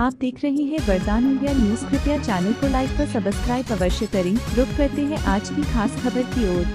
आप देख रहे हैं वरदान इंडिया न्यूज कृपया चैनल को लाइक और सब्सक्राइब अवश्य करें रुक करते हैं आज की खास खबर की ओर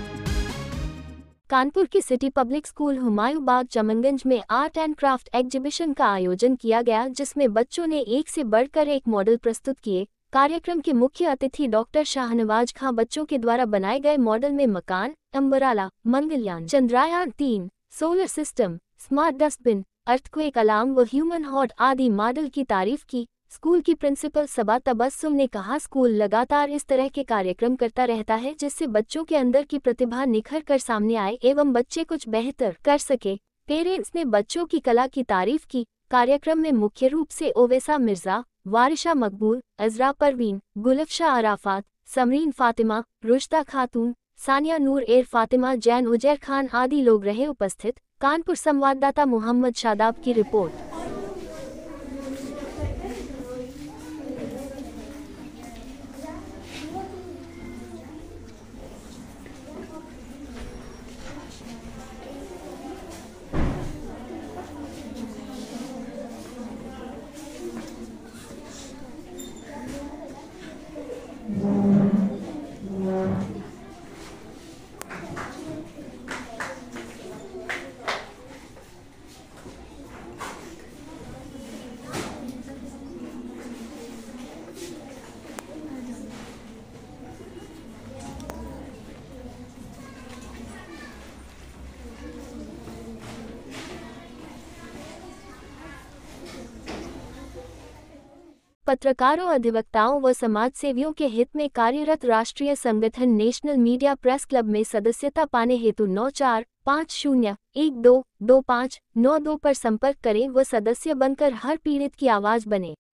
कानपुर की city public school Humayun Bagh Chamanganj में आर्ट एंड क्राफ्ट एग्जीबिशन का आयोजन किया गया जिसमें बच्चों ने एक से बढ़कर एक मॉडल प्रस्तुत किए कार्यक्रम के मुख्य अतिथि डॉक्टर शाहनवाज खां बच्चों के द्वारा बनाए गए मॉडल में मकान अम्बराला मंगलयान चंद्रयान तीन solar system smart dustbin earthquake alarm व ह्यूमन हॉट आदि मॉडल की तारीफ की स्कूल की प्रिंसिपल सबा तबस्सुम ने कहा स्कूल लगातार इस तरह के कार्यक्रम करता रहता है जिससे बच्चों के अंदर की प्रतिभा निखर कर सामने आए एवं बच्चे कुछ बेहतर कर सके पेरेंट्स ने बच्चों की कला की तारीफ की कार्यक्रम में मुख्य रूप से ओवैसा मिर्जा वारिशा मकबूल अजरा परवीन गुलफशा अराफात समरीन फातिमा रुश्ता खातून सानिया नूर एर फातिमा जैन उजैर खान आदि लोग रहे उपस्थित कानपुर संवाददाता मोहम्मद शादाब की रिपोर्ट पत्रकारों अधिवक्ताओं व समाज सेवियों के हित में कार्यरत राष्ट्रीय संगठन नेशनल मीडिया प्रेस क्लब में सदस्यता पाने हेतु नौ चार पाँच शून्य एक दो दो पाँच नौ दो पर संपर्क करें व सदस्य बनकर हर पीड़ित की आवाज़ बने